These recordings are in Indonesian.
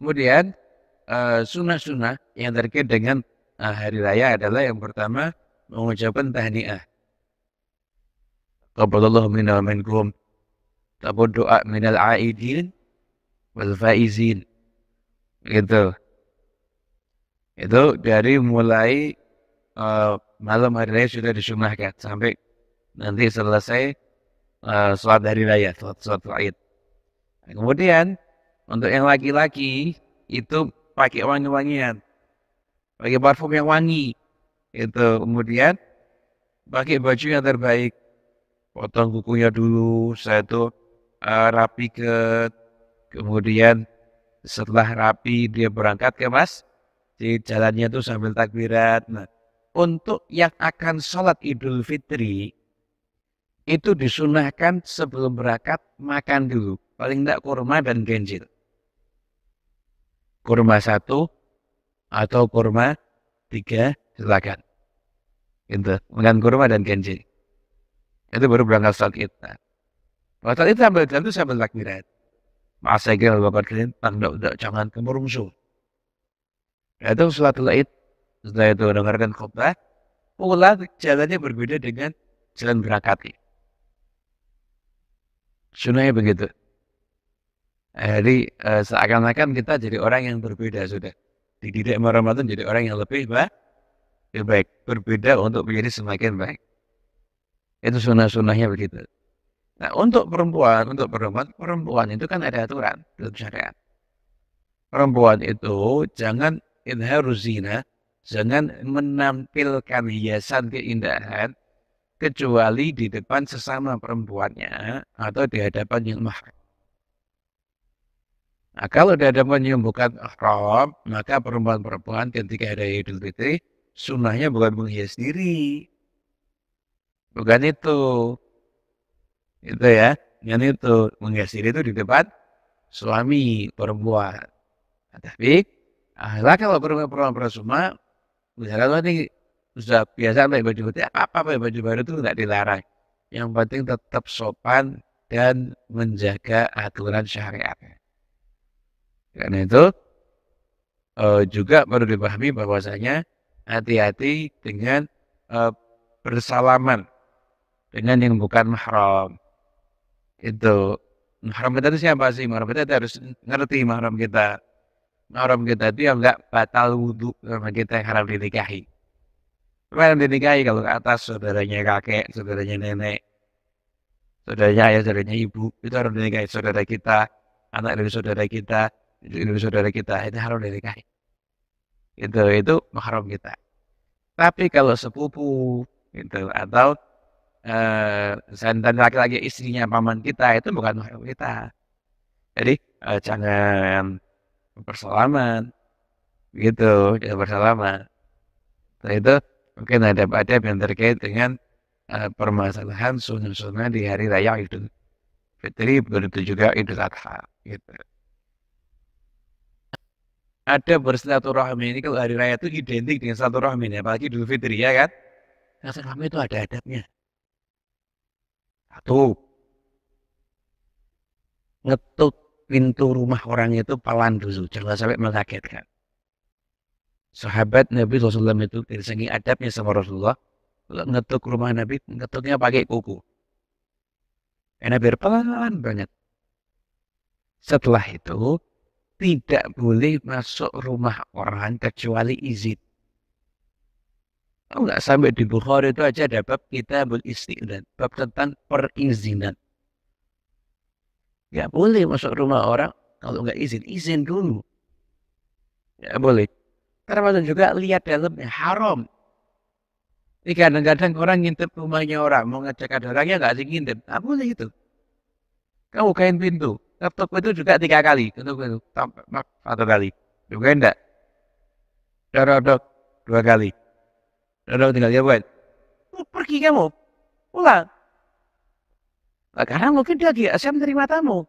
Kemudian eh, sunnah-sunnah yang terkait dengan eh, hari raya adalah yang pertama mengucapkan tahniah. Qabalallahu minna minkum. Tabu doa minal aidin wal faizin. Gitu. Itu dari mulai uh, malam hari raya sudah disunahkan sampai nanti selesai uh, sholat hari raya, sholat, sholat Id. Kemudian untuk yang laki-laki itu pakai wangi-wangian, pakai parfum yang wangi, itu kemudian pakai baju yang terbaik, potong kukunya dulu, saya itu uh, rapi ke, kemudian setelah rapi dia berangkat ke mas, di jalannya tuh sambil takbirat. Nah, untuk yang akan sholat Idul Fitri itu disunahkan sebelum berangkat makan dulu paling tidak kurma dan genjil kurma satu atau kurma tiga silakan gitu dengan kurma dan genji itu baru berangkat sholat id nah, tadi sambil jalan itu sambil takbirat maaf saya kira bapak kalian tidak tidak jangan kemurungsu nah, itu sholat id setelah itu mendengarkan khutbah pulang jalannya berbeda dengan jalan berangkatnya sunnahnya begitu Eh, jadi eh, seakan-akan kita jadi orang yang berbeda sudah. Dididik Ramadan jadi orang yang lebih baik, lebih baik, berbeda untuk menjadi semakin baik. Itu sunnah-sunnahnya begitu. Nah untuk perempuan, untuk perempuan, perempuan itu kan ada aturan dalam syariat. Perempuan itu jangan inharuzina, jangan menampilkan hiasan keindahan kecuali di depan sesama perempuannya atau di hadapan yang mahram. Nah, kalau ada menyembuhkan ihram, maka perempuan-perempuan ketika ada Idul Fitri, sunnahnya bukan menghias diri. Bukan itu. Itu ya. Yang itu, menghias diri itu di depan suami perempuan. Nah, tapi, akhirnya kalau perempuan-perempuan bersama, misalnya ini sudah biasa pakai baju putih, apa-apa pakai baju baru itu tidak dilarang. Yang penting tetap sopan dan menjaga aturan syariatnya. Karena itu uh, juga perlu dipahami bahwasanya hati-hati dengan uh, bersalaman dengan yang bukan mahram. Itu mahram kita itu siapa sih? Mahram kita itu harus ngerti mahram kita. Mahram kita itu yang enggak batal wudhu sama kita yang haram dinikahi. Haram dinikahi kalau ke atas saudaranya kakek, saudaranya nenek, saudaranya ayah, saudaranya ibu, itu orang dinikahi saudara kita, anak dari saudara kita, saudara kita itu haram dinikahi itu itu mahram kita tapi kalau sepupu itu atau eh, santan laki-laki istrinya paman kita itu bukan mahram kita jadi eh, jangan bersalaman gitu jangan bersalaman nah, itu mungkin ada ada yang terkait dengan eh, permasalahan sunnah-sunnah di hari raya itu. Fitri begitu juga Idul Adha gitu ada bersilaturahmi ini kalau hari raya itu identik dengan silaturahmi apalagi dulu Fitri ya kan nah, silaturahmi itu ada adabnya satu ngetuk pintu rumah orang itu pelan dulu jangan sampai mengagetkan sahabat Nabi SAW itu dari segi adabnya sama Rasulullah kalau ngetuk rumah Nabi ngetuknya pakai kuku enak biar pelan banget setelah itu tidak boleh masuk rumah orang kecuali izin. Enggak sampai di Bukhari itu aja ada bab kita beristiqlal, bab tentang perizinan. Enggak boleh masuk rumah orang kalau enggak izin, izin dulu. Enggak boleh. Termasuk juga lihat dalamnya haram. Ini kadang-kadang orang ngintip rumahnya orang, mau ngecek ada orangnya enggak sih ngintip. Enggak boleh itu. Kamu kain pintu, Ketuk itu juga tiga kali ketuk itu sampai satu kali juga enggak Dorodok dua kali Dorodok tinggal dia buat lu pergi kamu pulang nah, karena mungkin dia lagi asyam terima tamu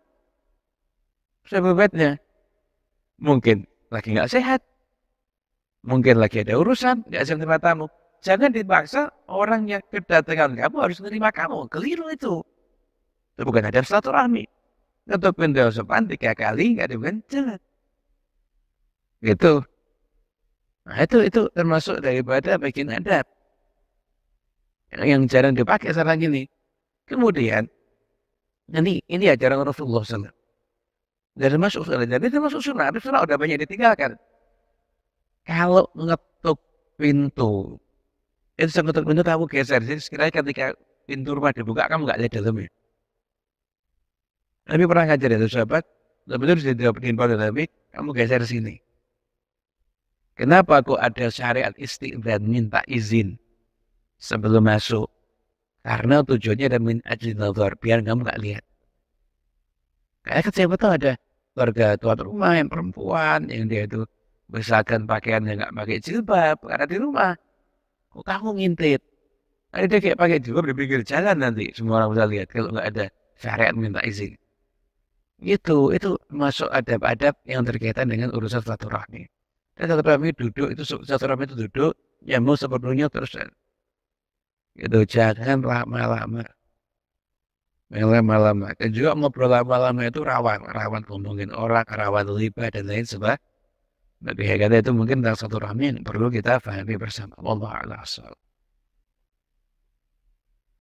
sebabnya mungkin lagi nggak sehat mungkin lagi ada urusan di asyam terima tamu jangan dipaksa orang yang kedatangan kamu harus menerima kamu keliru itu itu bukan ada silaturahmi Ketuk pintu sopan tiga kali nggak dipencet. Gitu. Nah itu itu termasuk daripada bikin adab yang jarang dipakai sekarang ini. Kemudian ini ini ajaran Rasulullah SAW. Dari masuk sunnah. Jadi termasuk sunnah. Tapi sunnah udah banyak ditinggalkan. Kalau ngetuk pintu, itu sangat ngetuk pintu kamu geser. Jadi sekiranya ketika pintu rumah dibuka kamu nggak lihat dalamnya. Nabi pernah ngajar itu sahabat, nah, dia didapatin pada Nabi, kamu geser sini. Kenapa kok ada syariat istiqdan minta izin sebelum masuk? Karena tujuannya ada min ajli nazar, biar kamu nggak lihat. Kayak kan siapa tahu ada warga tuan rumah yang perempuan yang dia itu besarkan pakaian pakaiannya nggak pakai jilbab karena di rumah. Kok kamu ngintip? Ada dia kayak pakai jilbab dia pikir jalan nanti semua orang bisa lihat kalau gak ada syariat minta izin. Itu itu masuk adab-adab yang terkaitan dengan urusan satu silaturahmi. Dan silaturahmi duduk itu silaturahmi itu duduk jamu ya sepenuhnya terus eh, gitu jangan lama-lama lama-lama dan juga ngobrol lama-lama itu rawan rawan ngomongin orang rawan libat dan lain sebagainya tapi itu mungkin dalam satu rahmi yang perlu kita pahami bersama Allah Allah